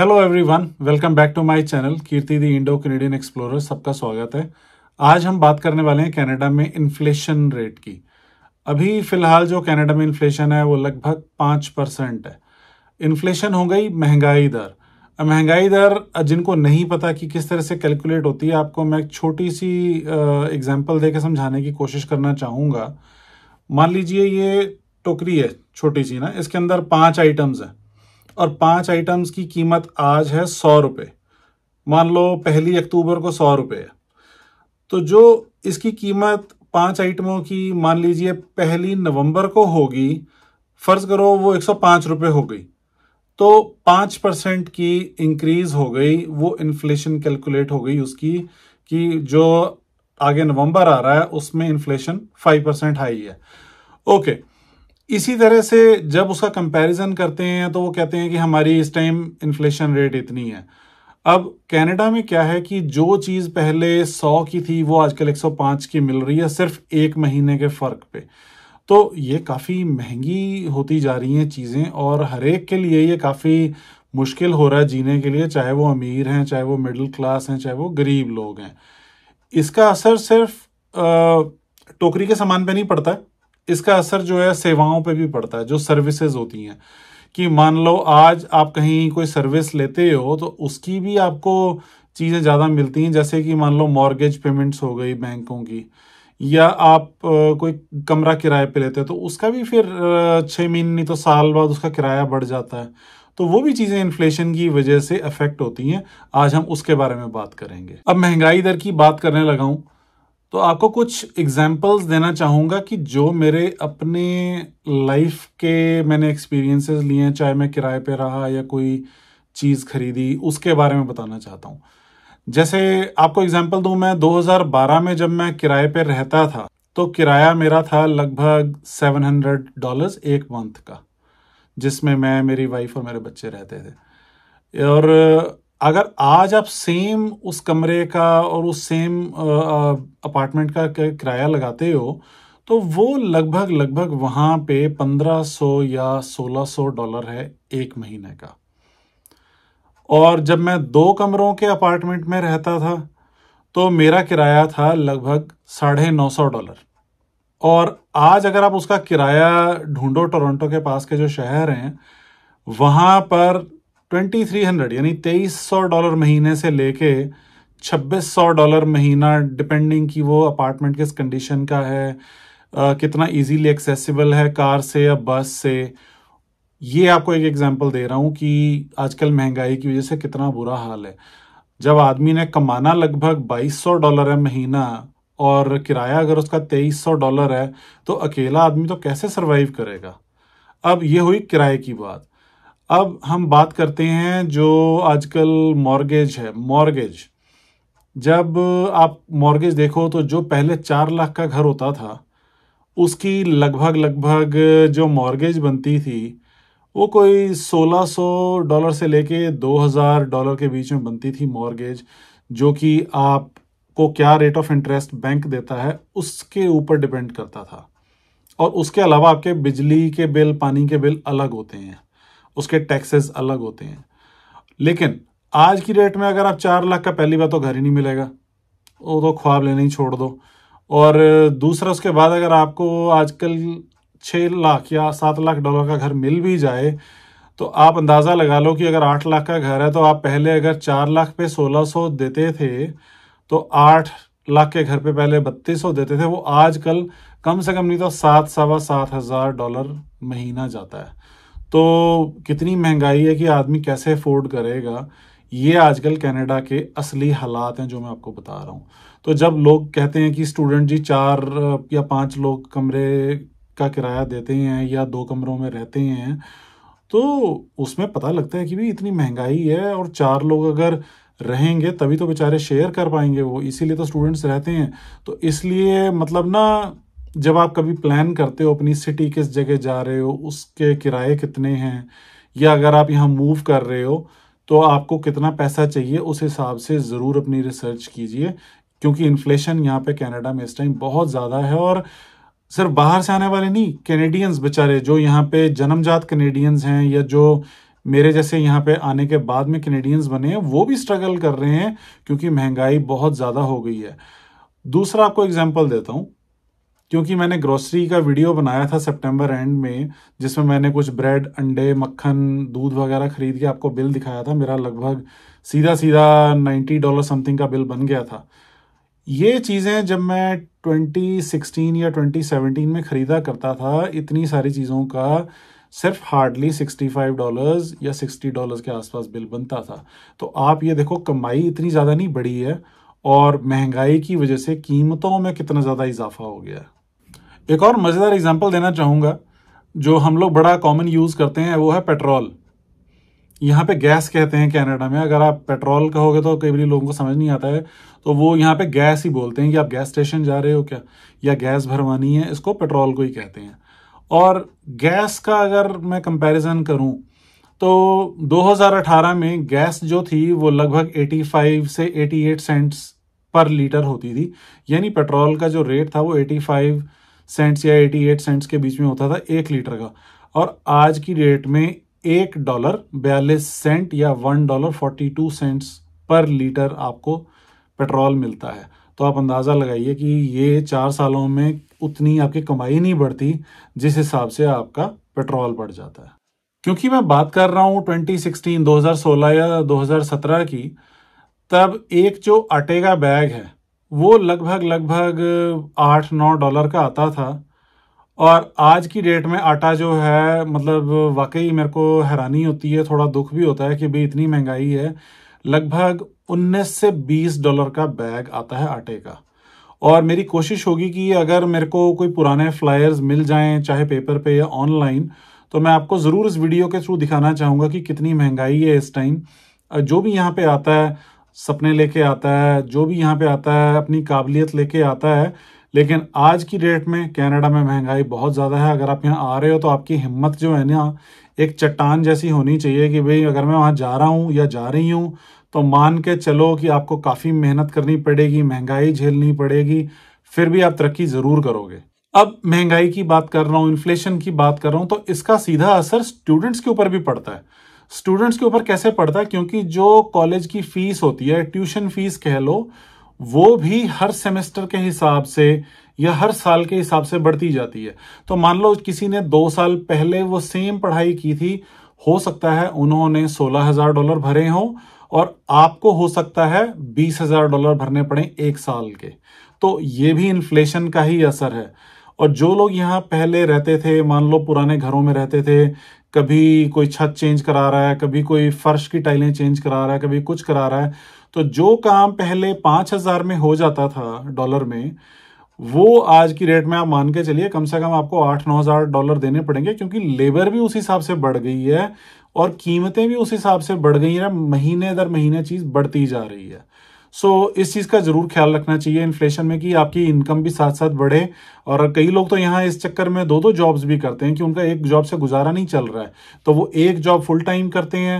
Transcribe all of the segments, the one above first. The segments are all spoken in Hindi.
hello everyone welcome back to my channel Kirti the Indo Canadian explorer सबका स्वागत है आज हम बात करने वाले हैं कनाडा में इन्फ्लेशन रेट की अभी फ़िलहाल जो कनाडा में इन्फ्लेशन है वो लगभग पाँच परसेंट है इन्फ्लेशन हो गई महंगाई दर महंगाई दर जिनको नहीं पता कि किस तरह से कैलकुलेट होती है आपको मैं एक छोटी सी एग्जाम्पल दे के समझाने की कोशिश करना चाहूँगा मान लीजिए ये टोकरी है छोटी सी ना इसके अंदर पाँच आइटम्स हैं और पांच आइटम्स की कीमत आज है सौ रुपये मान लो पहली अक्टूबर को सौ रुपये तो जो इसकी कीमत पांच आइटमों की मान लीजिए पहली नवंबर को होगी फर्ज करो वो एक सौ पाँच रुपये हो गई तो पाँच परसेंट की इंक्रीज हो गई वो इन्फ्लेशन कैलकुलेट हो गई उसकी कि जो आगे नवंबर आ रहा है उसमें इन्फ्लेशन फाइव परसेंट हाई है ओके इसी तरह से जब उसका कंपैरिजन करते हैं तो वो कहते हैं कि हमारी इस टाइम इन्फ्लेशन रेट इतनी है अब कनाडा में क्या है कि जो चीज़ पहले 100 की थी वो आजकल 105 की मिल रही है सिर्फ एक महीने के फ़र्क पे तो ये काफ़ी महंगी होती जा रही हैं चीज़ें और हर एक के लिए ये काफ़ी मुश्किल हो रहा है जीने के लिए चाहे वो अमीर हैं चाहे वो मिडिल क्लास हैं चाहे वो गरीब लोग हैं इसका असर सिर्फ टोकरी के सामान पे नहीं पड़ता है इसका असर जो है सेवाओं पे भी पड़ता है जो सर्विसेज होती हैं कि मान लो आज आप कहीं कोई सर्विस लेते हो तो उसकी भी आपको चीज़ें ज़्यादा मिलती हैं जैसे कि मान लो मॉर्गेज पेमेंट्स हो गई बैंकों की या आप कोई कमरा किराए पे लेते हो तो उसका भी फिर छः महीने तो साल बाद उसका किराया बढ़ जाता है तो वो भी चीज़ें इन्फ्लेशन की वजह से अफेक्ट होती हैं आज हम उसके बारे में बात करेंगे अब महंगाई दर की बात करने लगा तो आपको कुछ एग्जाम्पल्स देना चाहूँगा कि जो मेरे अपने लाइफ के मैंने एक्सपीरियंसेस लिए हैं चाहे मैं किराए पे रहा या कोई चीज़ खरीदी उसके बारे में बताना चाहता हूँ जैसे आपको एग्जाम्पल दूँ मैं 2012 में जब मैं किराए पे रहता था तो किराया मेरा था लगभग 700 डॉलर्स एक मंथ का जिसमें मैं मेरी वाइफ और मेरे बच्चे रहते थे और अगर आज आप सेम उस कमरे का और उस सेम अपार्टमेंट का किराया लगाते हो तो वो लगभग लगभग वहां पे 1500 या 1600 डॉलर है एक महीने का और जब मैं दो कमरों के अपार्टमेंट में रहता था तो मेरा किराया था लगभग साढ़े नौ सौ डॉलर और आज अगर आप उसका किराया ढूंढो टोरंटो के पास के जो शहर हैं वहाँ पर ट्वेंटी थ्री हंड्रेड यानी तेईस सौ डॉलर महीने से लेके छब्बीस सौ डॉलर महीना डिपेंडिंग कि वो अपार्टमेंट किस कंडीशन का है आ, कितना इजीली एक्सेसिबल है कार से या बस से ये आपको एक एग्जांपल दे रहा हूँ कि आजकल महंगाई की वजह से कितना बुरा हाल है जब आदमी ने कमाना लगभग 2200 डॉलर है महीना और किराया अगर उसका 2300 डॉलर है तो अकेला आदमी तो कैसे सर्वाइव करेगा अब ये हुई किराए की बात अब हम बात करते हैं जो आजकल मॉर्गेज है मॉर्गेज जब आप मॉर्गेज देखो तो जो पहले चार लाख का घर होता था उसकी लगभग लगभग जो मॉर्गेज बनती थी वो कोई 1600 डॉलर से लेके 2000 डॉलर के बीच में बनती थी मॉर्गेज जो कि आपको क्या रेट ऑफ इंटरेस्ट बैंक देता है उसके ऊपर डिपेंड करता था और उसके अलावा आपके बिजली के बिल पानी के बिल अलग होते हैं उसके टैक्सेस अलग होते हैं लेकिन आज की डेट में अगर आप चार लाख का पहली बार तो घर ही नहीं मिलेगा वो तो ख्वाब लेने ही छोड़ दो और दूसरा उसके बाद अगर आपको आजकल छः लाख या सात लाख डॉलर का घर मिल भी जाए तो आप अंदाज़ा लगा लो कि अगर आठ लाख का घर है तो आप पहले अगर चार लाख पे सोलह सौ देते थे तो आठ लाख के घर पे पहले बत्तीस सौ देते थे वो आजकल कम से कम नहीं तो सात सवा सात हज़ार डॉलर महीना जाता है तो कितनी महंगाई है कि आदमी कैसे अफोर्ड करेगा ये आजकल कनाडा के असली हालात हैं जो मैं आपको बता रहा हूँ तो जब लोग कहते हैं कि स्टूडेंट जी चार या पांच लोग कमरे का किराया देते हैं या दो कमरों में रहते हैं तो उसमें पता लगता है कि भाई इतनी महंगाई है और चार लोग अगर रहेंगे तभी तो बेचारे शेयर कर पाएंगे वो इसीलिए तो स्टूडेंट्स रहते हैं तो इसलिए मतलब ना जब आप कभी प्लान करते हो अपनी सिटी किस जगह जा रहे हो उसके किराए कितने हैं या अगर आप यहाँ मूव कर रहे हो तो आपको कितना पैसा चाहिए उस हिसाब से ज़रूर अपनी रिसर्च कीजिए क्योंकि इन्फ्लेशन यहाँ पे कनाडा में इस टाइम बहुत ज़्यादा है और सिर्फ बाहर से आने वाले नहीं कैनेडियंस बेचारे जो यहाँ पे जन्मजात कैनेडियंस हैं या जो मेरे जैसे यहाँ पे आने के बाद में कैनेडियंस बने हैं वो भी स्ट्रगल कर रहे हैं क्योंकि महंगाई बहुत ज़्यादा हो गई है दूसरा आपको एग्जाम्पल देता हूँ क्योंकि मैंने ग्रोसरी का वीडियो बनाया था सितंबर एंड में जिसमें मैंने कुछ ब्रेड अंडे मक्खन दूध वगैरह खरीद के आपको बिल दिखाया था मेरा लगभग सीधा सीधा नाइन्टी डॉलर समथिंग का बिल बन गया था ये चीज़ें जब मैं 2016 या 2017 में ख़रीदा करता था इतनी सारी चीज़ों का सिर्फ हार्डली 65 डॉलर्स या 60 डॉलर्स के आसपास बिल बनता था तो आप ये देखो कमाई इतनी ज़्यादा नहीं बढ़ी है और महंगाई की वजह से कीमतों में कितना ज़्यादा इजाफा हो गया है एक और मज़ेदार एग्जाम्पल देना चाहूँगा जो हम लोग बड़ा कॉमन यूज़ करते हैं वो है पेट्रोल यहाँ पे गैस कहते हैं कनाडा में अगर आप पेट्रोल कहोगे तो कई बार लोगों को समझ नहीं आता है तो वो यहाँ पे गैस ही बोलते हैं कि आप गैस स्टेशन जा रहे हो क्या या गैस भरवानी है इसको पेट्रोल को ही कहते हैं और गैस का अगर मैं कंपैरिजन करूँ तो 2018 में गैस जो थी वो लगभग 85 से 88 सेंट्स पर लीटर होती थी यानी पेट्रोल का जो रेट था वो एटी सेंट्स या एटी एट सेंट्स के बीच में होता था एक लीटर का और आज की डेट में एक डॉलर बयालीस सेंट या one dollar forty two cents per litre आपको पेट्रोल मिलता है तो आप अंदाज़ा लगाइए कि ये चार सालों में उतनी आपकी कमाई नहीं बढ़ती जिस हिसाब से आपका पेट्रोल बढ़ जाता है क्योंकि मैं बात कर रहा हूँ 2016, 2016 या 2017 की तब एक जो आटे का बैग है वो लगभग लगभग आठ नौ डॉलर का आता था और आज की डेट में आटा जो है मतलब वाकई मेरे को हैरानी होती है थोड़ा दुख भी होता है कि भाई इतनी महंगाई है लगभग उन्नीस से बीस डॉलर का बैग आता है आटे का और मेरी कोशिश होगी कि अगर मेरे को कोई पुराने फ्लायर्स मिल जाएं चाहे पेपर पे या ऑनलाइन तो मैं आपको ज़रूर इस वीडियो के थ्रू दिखाना चाहूँगा कि कितनी महंगाई है इस टाइम जो भी यहाँ पे आता है सपने लेके आता है जो भी यहाँ पे आता है अपनी काबिलियत लेके आता है लेकिन आज की डेट में कनाडा में महंगाई बहुत ज़्यादा है अगर आप यहाँ आ रहे हो तो आपकी हिम्मत जो है ना एक चट्टान जैसी होनी चाहिए कि भाई अगर मैं वहाँ जा रहा हूँ या जा रही हूँ तो मान के चलो कि आपको काफ़ी मेहनत करनी पड़ेगी महंगाई झेलनी पड़ेगी फिर भी आप तरक्की ज़रूर करोगे अब महंगाई की बात कर रहा हूँ इन्फ्लेशन की बात कर रहा हूँ तो इसका सीधा असर स्टूडेंट्स के ऊपर भी पड़ता है स्टूडेंट्स के ऊपर कैसे पड़ता है क्योंकि जो कॉलेज की फीस होती है ट्यूशन फीस कह लो वो भी हर सेमेस्टर के हिसाब से या हर साल के हिसाब से बढ़ती जाती है तो मान लो किसी ने दो साल पहले वो सेम पढ़ाई की थी हो सकता है उन्होंने सोलह हजार डॉलर भरे हों और आपको हो सकता है बीस हजार डॉलर भरने पड़े एक साल के तो ये भी इन्फ्लेशन का ही असर है और जो लोग यहाँ पहले रहते थे मान लो पुराने घरों में रहते थे कभी कोई छत चेंज करा रहा है कभी कोई फर्श की टाइलें चेंज करा रहा है कभी कुछ करा रहा है तो जो काम पहले पाँच हज़ार में हो जाता था डॉलर में वो आज की रेट में आप मान के चलिए कम से कम आपको आठ नौ हज़ार डॉलर देने पड़ेंगे क्योंकि लेबर भी उस हिसाब से बढ़ गई है और कीमतें भी उस हिसाब से बढ़ गई हैं महीने दर महीने चीज़ बढ़ती जा रही है सो इस चीज़ का ज़रूर ख्याल रखना चाहिए इन्फ्लेशन में कि आपकी इनकम भी साथ साथ बढ़े और कई लोग तो यहाँ इस चक्कर में दो दो जॉब्स भी करते हैं कि उनका एक जॉब से गुजारा नहीं चल रहा है तो वो एक जॉब फुल टाइम करते हैं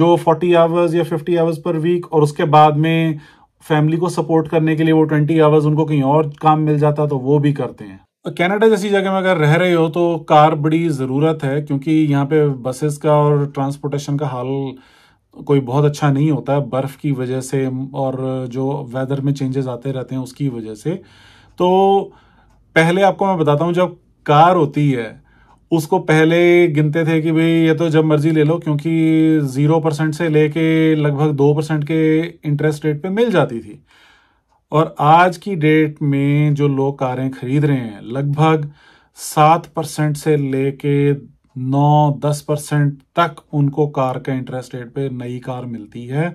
जो 40 आवर्स या 50 आवर्स पर वीक और उसके बाद में फैमिली को सपोर्ट करने के लिए वो 20 आवर्स उनको कहीं और काम मिल जाता तो वो भी करते हैं कनाडा जैसी जगह में अगर रह रहे हो तो कार बड़ी ज़रूरत है क्योंकि यहाँ पे बसेस का और ट्रांसपोर्टेशन का हाल कोई बहुत अच्छा नहीं होता है बर्फ़ की वजह से और जो वेदर में चेंजेस आते रहते हैं उसकी वजह से तो पहले आपको मैं बताता हूँ जब कार होती है उसको पहले गिनते थे कि भाई ये तो जब मर्जी ले लो क्योंकि ज़ीरो परसेंट से लेके लगभग दो परसेंट के इंटरेस्ट रेट पे मिल जाती थी और आज की डेट में जो लोग कारें खरीद रहे हैं लगभग सात परसेंट से लेके नौ दस परसेंट तक उनको कार का इंटरेस्ट रेट पे नई कार मिलती है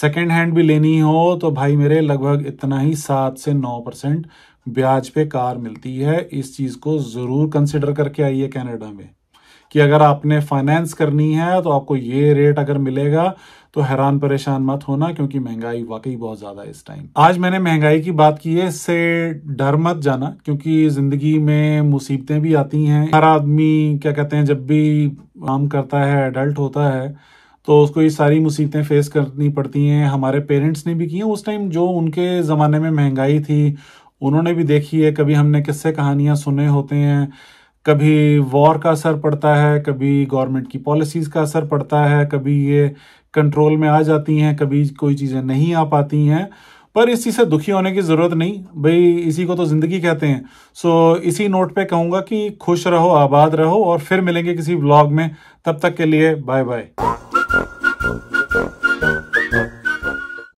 सेकेंड हैंड भी लेनी हो तो भाई मेरे लगभग इतना ही सात से नौ परसेंट ब्याज पे कार मिलती है इस चीज़ को ज़रूर कंसिडर करके आइए कनाडा में कि अगर आपने फाइनेंस करनी है तो आपको ये रेट अगर मिलेगा तो हैरान परेशान मत होना क्योंकि महंगाई वाकई बहुत ज़्यादा है इस टाइम आज मैंने महंगाई की बात की है इससे डर मत जाना क्योंकि ज़िंदगी में मुसीबतें भी आती हैं हर आदमी क्या कहते हैं जब भी काम करता है एडल्ट होता है तो उसको ये सारी मुसीबतें फेस करनी पड़ती हैं हमारे पेरेंट्स ने भी की हैं उस टाइम जो उनके ज़माने में महंगाई थी उन्होंने भी देखी है कभी हमने किससे कहानियाँ सुने होते हैं कभी वॉर का असर पड़ता है कभी गवर्नमेंट की पॉलिसीज़ का असर पड़ता है कभी ये कंट्रोल में आ जाती हैं कभी कोई चीज़ें नहीं आ पाती हैं पर इस चीज़ से दुखी होने की ज़रूरत नहीं भाई इसी को तो ज़िंदगी कहते हैं सो इसी नोट पे कहूँगा कि खुश रहो आबाद रहो और फिर मिलेंगे किसी ब्लॉग में तब तक के लिए बाय बाय